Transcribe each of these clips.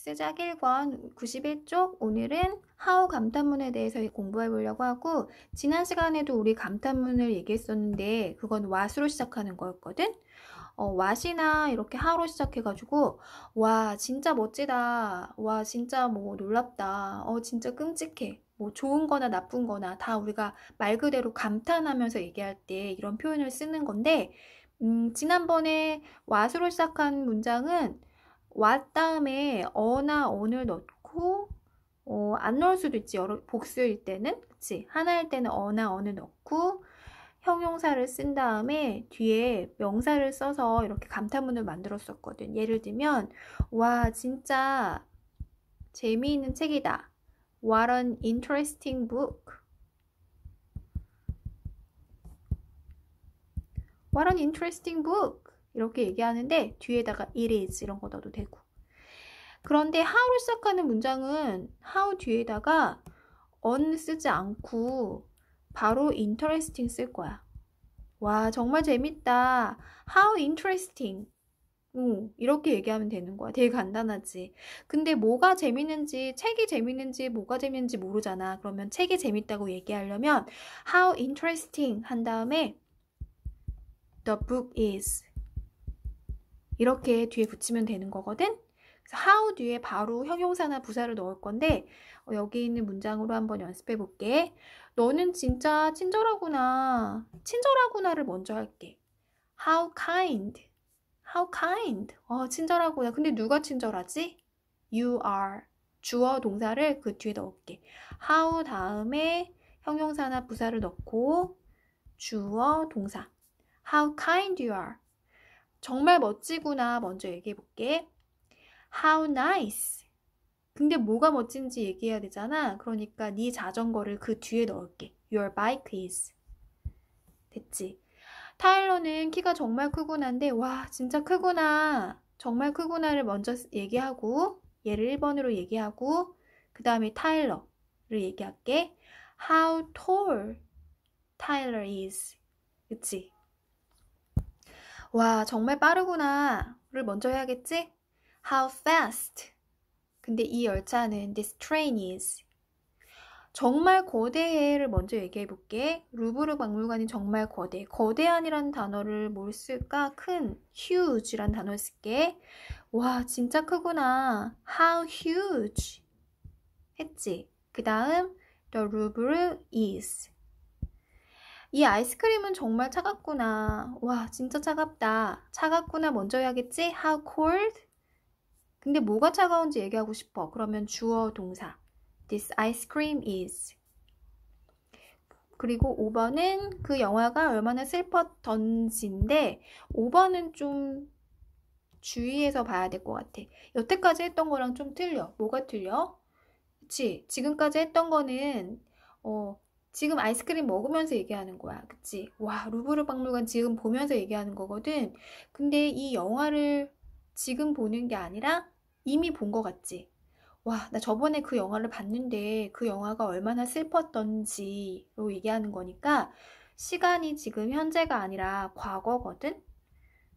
쓰작 1권 91쪽 오늘은 하우 감탄문에 대해서 공부해 보려고 하고 지난 시간에도 우리 감탄문을 얘기했었는데 그건 왓으로 시작하는 거였거든 어, 왓이나 이렇게 하로 시작해가지고 와 진짜 멋지다 와 진짜 뭐 놀랍다 어 진짜 끔찍해 뭐 좋은 거나 나쁜 거나 다 우리가 말 그대로 감탄하면서 얘기할 때 이런 표현을 쓰는 건데 음, 지난번에 왓으로 시작한 문장은 what 다음에 어나 on을 넣고 어, 안 넣을 수도 있지 여러 복수일 때는 그치 하나일 때는 어나 on을 넣고 형용사를 쓴 다음에 뒤에 명사를 써서 이렇게 감탄문을 만들었었거든 예를 들면 와 진짜 재미있는 책이다 What an interesting book What an interesting book 이렇게 얘기하는데 뒤에다가 it is 이런 거 넣어도 되고 그런데 how를 시작하는 문장은 how 뒤에다가 on 쓰지 않고 바로 interesting 쓸 거야. 와 정말 재밌다. How interesting. 오, 이렇게 얘기하면 되는 거야. 되게 간단하지. 근데 뭐가 재밌는지, 책이 재밌는지, 뭐가 재밌는지 모르잖아. 그러면 책이 재밌다고 얘기하려면 how interesting 한 다음에 the book is 이렇게 뒤에 붙이면 되는 거거든. 그래 how 뒤에 바로 형용사나 부사를 넣을 건데 어, 여기 있는 문장으로 한번 연습해 볼게. 너는 진짜 친절하구나. 친절하구나를 먼저 할게. How kind. How kind. 어, 친절하구나. 근데 누가 친절하지? You are. 주어 동사를 그 뒤에 넣을게. How 다음에 형용사나 부사를 넣고 주어 동사. How kind you are. 정말 멋지구나 먼저 얘기해 볼게. How nice. 근데 뭐가 멋진지 얘기해야 되잖아. 그러니까 네 자전거를 그 뒤에 넣을게. Your bike is. 됐지? 타일러는 키가 정말 크구나인데 와 진짜 크구나. 정말 크구나를 먼저 얘기하고 얘를 1번으로 얘기하고 그 다음에 타일러를 얘기할게. How tall Tyler is. 그치? 와, 정말 빠르구나를 먼저 해야겠지? How fast? 근데 이 열차는 this train is 정말 거대해를 먼저 얘기해 볼게. 루브르 박물관이 정말 거대. 거대한이라는 단어를 뭘 쓸까? 큰, huge라는 단어를 쓸게. 와, 진짜 크구나. How huge? 했지. 그 다음, the Louvre is. 이 아이스크림은 정말 차갑구나. 와, 진짜 차갑다. 차갑구나 먼저 해야겠지? How cold? 근데 뭐가 차가운지 얘기하고 싶어. 그러면 주어 동사. This ice cream is. 그리고 5번은 그 영화가 얼마나 슬펐던지인데 5번은 좀 주의해서 봐야 될 것 같아. 여태까지 했던 거랑 좀 틀려. 뭐가 틀려? 그치? 지금까지 했던 거는 어, 지금 아이스크림 먹으면서 얘기하는 거야. 그치? 와, 루브르 박물관 지금 보면서 얘기하는 거거든. 근데 이 영화를 지금 보는 게 아니라 이미 본 것 같지? 와, 나 저번에 그 영화를 봤는데 그 영화가 얼마나 슬펐던지로 얘기하는 거니까 시간이 지금 현재가 아니라 과거거든?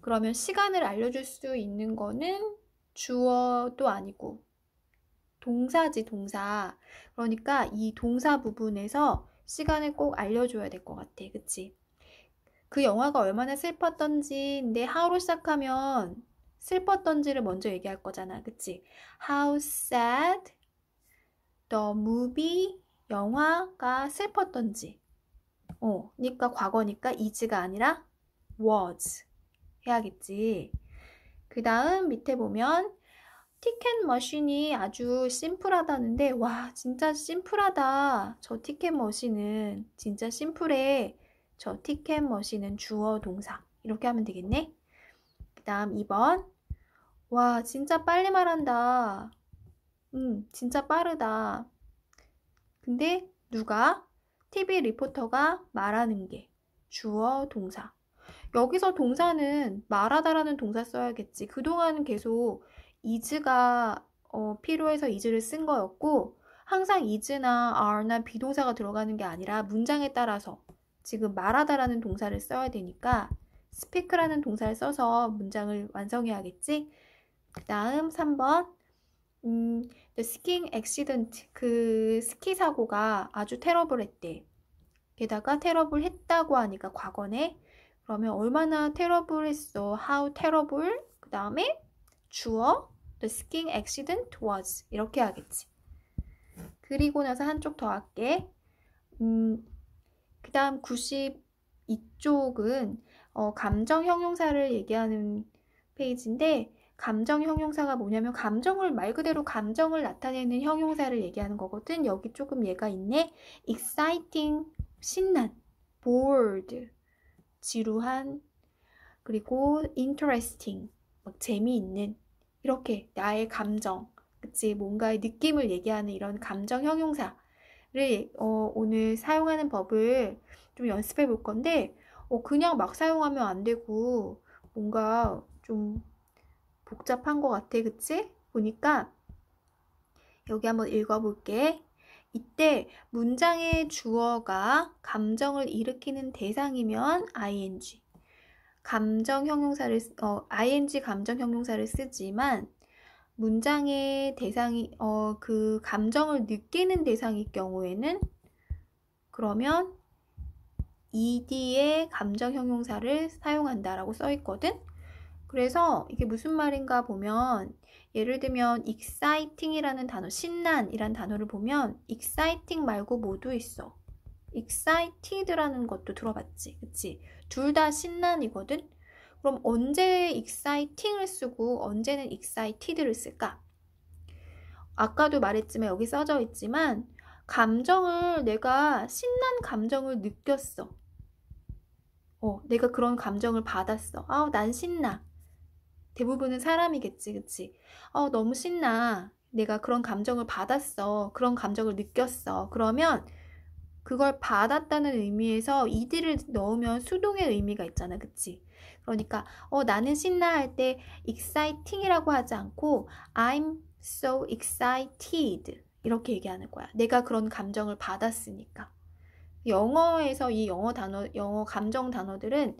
그러면 시간을 알려줄 수 있는 거는 주어도 아니고 동사지, 동사. 그러니까 이 동사 부분에서 시간을 꼭 알려줘야 될 것 같아. 그치? 그 영화가 얼마나 슬펐던지, 내하 o 로 시작하면 슬펐던지를 먼저 얘기할 거잖아. 그치? How sad the movie 영화가 슬펐던지. 어, 니까 그러니까 과거니까 is가 아니라 was 해야겠지. 그 다음 밑에 보면 티켓 머신이 아주 심플하다는데 와 진짜 심플하다 저 티켓 머신은 진짜 심플해 저 티켓 머신은 주어 동사 이렇게 하면 되겠네 그 다음 2번 와 진짜 빨리 말한다 음 진짜 빠르다 근데 누가 TV 리포터가 말하는 게 주어 동사 여기서 동사는 말하다라는 동사 써야겠지 그동안 계속 이즈가 어, 필요해서 이즈를쓴 거였고 항상 이즈나 are나 비동사가 들어가는 게 아니라 문장에 따라서 지금 말하다라는 동사를 써야 되니까 speak라는 동사를 써서 문장을 완성해야겠지? 그 다음 3번 음, the skiing accident 그 스키 사고가 아주 테러블했대 게다가 테러블했다고 하니까 과거네 그러면 얼마나 테러블했어 how terrible 그 다음에 주어 The skiing accident was 이렇게 하겠지. 그리고 나서 한쪽 더 할게. 음, 그 다음 92쪽은 어, 감정 형용사를 얘기하는 페이지인데 감정 형용사가 뭐냐면 감정을 말 그대로 감정을 나타내는 형용사를 얘기하는 거거든. 여기 조금 얘가 있네. exciting 신난, bored 지루한, 그리고 interesting 막 뭐 재미있는 이렇게 나의 감정, 그치? 뭔가의 느낌을 얘기하는 이런 감정 형용사를 어, 오늘 사용하는 법을 좀 연습해 볼 건데, 어, 그냥 막 사용하면 안 되고, 뭔가 좀 복잡한 것 같아, 그치? 보니까 여기 한번 읽어볼게. 이때 문장의 주어가 감정을 일으키는 대상이면 ing, 감정 형용사를 어, ing 감정 형용사를 쓰지만 문장의 대상이 어, 그 감정을 느끼는 대상일 경우에는 그러면 ed의 감정 형용사를 사용한다라고 써 있거든. 그래서 이게 무슨 말인가 보면 예를 들면 exciting이라는 단어, 신난이란 단어를 보면 exciting 말고 뭐도 있어. excited라는 것도 들어봤지. 그치? 둘 다 신난이거든? 그럼 언제 exciting을 쓰고 언제는 excited를 쓸까? 아까도 말했지만 여기 써져 있지만 감정을 내가 신난 감정을 느꼈어. 어, 내가 그런 감정을 받았어. 아우, 난 신나. 대부분은 사람이겠지, 그치? 어, 너무 신나. 내가 그런 감정을 받았어. 그런 감정을 느꼈어. 그러면 그걸 받았다는 의미에서 이 d 를 넣으면 수동의 의미가 있잖아. 그치? 그러니까 어, 나는 신나 할 때 exciting이라고 하지 않고 I'm so excited 이렇게 얘기하는 거야. 내가 그런 감정을 받았으니까. 영어에서 이 영어 단어, 영어 감정 단어들은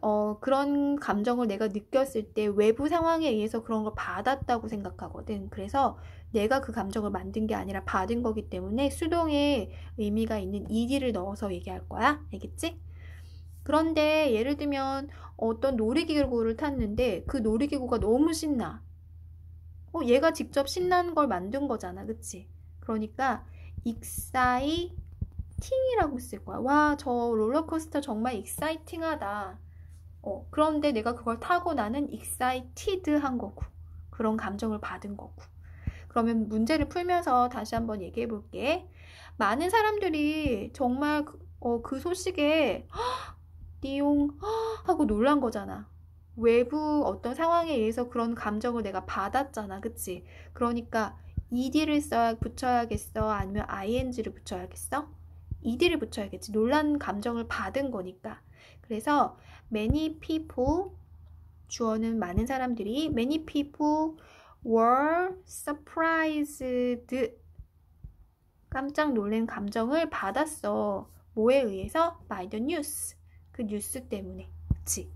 어, 그런 감정을 내가 느꼈을 때 외부 상황에 의해서 그런 걸 받았다고 생각하거든. 그래서 내가 그 감정을 만든 게 아니라 받은 거기 때문에 수동의 의미가 있는 이기를 넣어서 얘기할 거야. 알겠지? 그런데 예를 들면 어떤 놀이기구를 탔는데 그 놀이기구가 너무 신나. 어, 얘가 직접 신난 걸 만든 거잖아. 그치? 그러니까 익사이 익사이팅이라고 쓸 거야. 와, 저 롤러코스터 정말 익사이팅하다. 어, 그런데 내가 그걸 타고 나는 익사이티드한 거고 그런 감정을 받은 거고 그러면 문제를 풀면서 다시 한번 얘기해 볼게. 많은 사람들이 정말 그, 어, 그 소식에 니용 하고 놀란 거잖아. 외부 어떤 상황에 의해서 그런 감정을 내가 받았잖아. 그치? 그러니까 ed를 써야 붙여야겠어? 아니면 ing를 붙여야겠어? 이들을 붙여야겠지. 놀란 감정을 받은 거니까. 그래서 many people 주어는 많은 사람들이 many people were surprised 깜짝 놀란 감정을 받았어. 뭐에 의해서? by the news. 그 뉴스 때문에. 그치?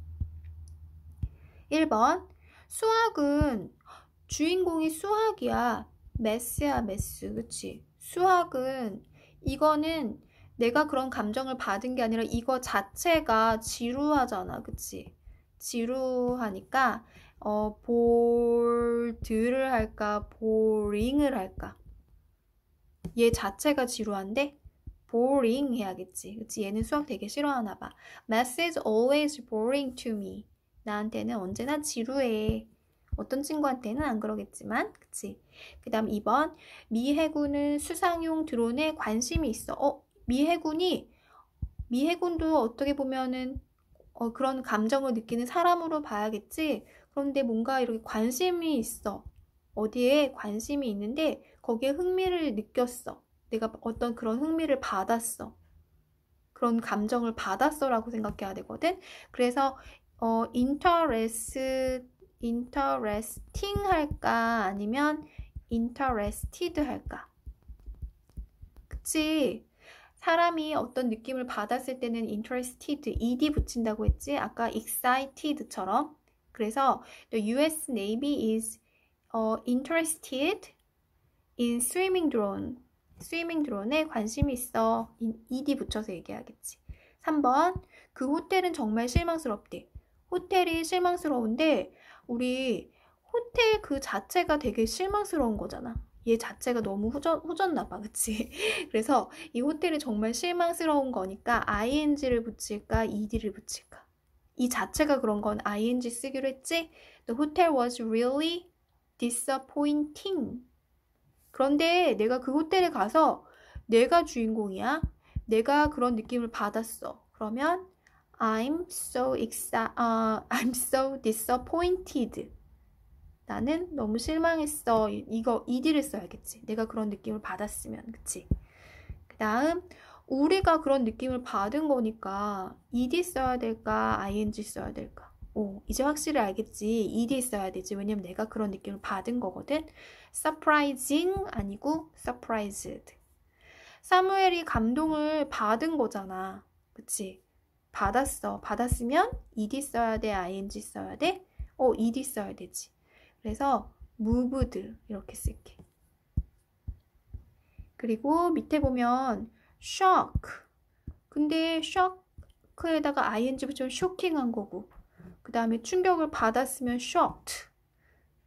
1번 수학은 주인공이 수학이야. 메스야, 메스. 그치? 수학은 이거는 내가 그런 감정을 받은 게 아니라 이거 자체가 지루하잖아. 그치? 지루하니까 어, 볼드를 할까? 보링을 할까? 얘 자체가 지루한데 b 링 해야겠지. 그치? 얘는 수학 되게 싫어하나 봐. Math is always boring to me. 나한테는 언제나 지루해. 어떤 친구한테는 안 그러겠지만, 그치? 그 다음 2번. 미 해군은 수상용 드론에 관심이 있어. 어? 미 해군이 미 해군도 어떻게 보면은 어, 그런 감정을 느끼는 사람으로 봐야겠지. 그런데 뭔가 이렇게 관심이 있어. 어디에 관심이 있는데 거기에 흥미를 느꼈어. 내가 어떤 그런 흥미를 받았어. 그런 감정을 받았어라고 생각해야 되거든. 그래서 어, interest, interesting 할까 아니면 interested 할까? 그치? 사람이 어떤 느낌을 받았을 때는 interested, ed 붙인다고 했지 아까 excited처럼 그래서 the US Navy is uh, interested in swimming drone 스위밍 드론에 관심이 있어 ed 붙여서 얘기하겠지 3번 그 호텔은 정말 실망스럽대 호텔이 실망스러운데 우리 호텔 그 자체가 되게 실망스러운 거잖아 얘 자체가 너무 후전, 후졌나봐, 그치? 그래서 이 호텔이 정말 실망스러운 거니까 ing를 붙일까, ed를 붙일까? 이 자체가 그런 건 ing 쓰기로 했지? The hotel was really disappointing. 그런데 내가 그 호텔에 가서 내가 주인공이야. 내가 그런 느낌을 받았어. 그러면 I'm so e x c uh, I'm so disappointed. 나는 너무 실망했어. 이거 ed를 써야겠지. 내가 그런 느낌을 받았으면. 그치? 그 다음, 우리가 그런 느낌을 받은 거니까 ed 써야 될까? ing 써야 될까? 오, 이제 확실히 알겠지. ed 써야 되지. 왜냐면 내가 그런 느낌을 받은 거거든. surprising 아니고 surprised. 사무엘이 감동을 받은 거잖아. 그치? 받았어. 받았으면 ed 써야 돼, ing 써야 돼? 어, ed 써야 되지. 그래서 m o v e d 이렇게 쓸게. 그리고 밑에 보면 shock. 근데 shock에다가 ing 붙이면 쇼킹한 거고 그 다음에 충격을 받았으면 shocked.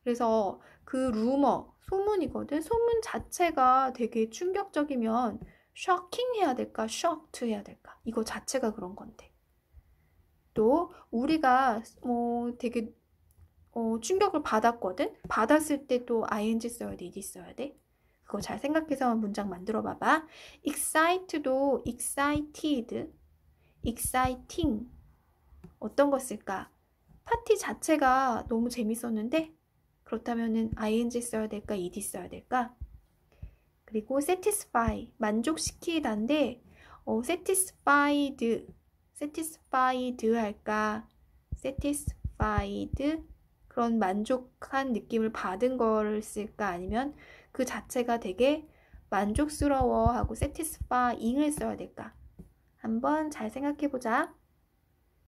그래서 그 루머, 소문이거든. 소문 자체가 되게 충격적이면 shocking 해야 될까? shocked 해야 될까? 이거 자체가 그런 건데. 또 우리가 뭐 되게 어, 충격을 받았거든? 받았을 때또 ing 써야 돼, ed 써야 돼? 그거 잘 생각해서 문장 만들어 봐봐. e x c i t e 도 excited, exciting. 어떤 거 쓸까? 파티 자체가 너무 재밌었는데? 그렇다면은 ing 써야 될까, ed 써야 될까? 그리고 satisfy, 만족시키다인데, 어, satisfied, satisfied 할까? satisfied, 그런 만족한 느낌을 받은 걸쓸까 아니면 그 자체가 되게 만족스러워하고 satisfying을 써야 될까? 한번 잘 생각해 보자.